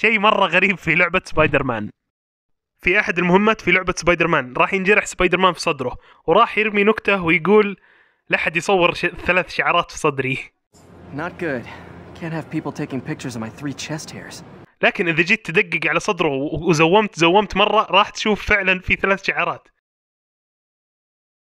شيء مره غريب في لعبه سبايدر مان في احد المهمات في لعبه سبايدر مان راح ينجرح سبايدر مان في صدره وراح يرمي نكته ويقول لا احد يصور ش... ثلاث شعارات في صدري Not good. Can't have people taking pictures of my three chest hairs. لكن اذا جيت تدقق على صدره وزومت زومت مره راح تشوف فعلا في ثلاث شعارات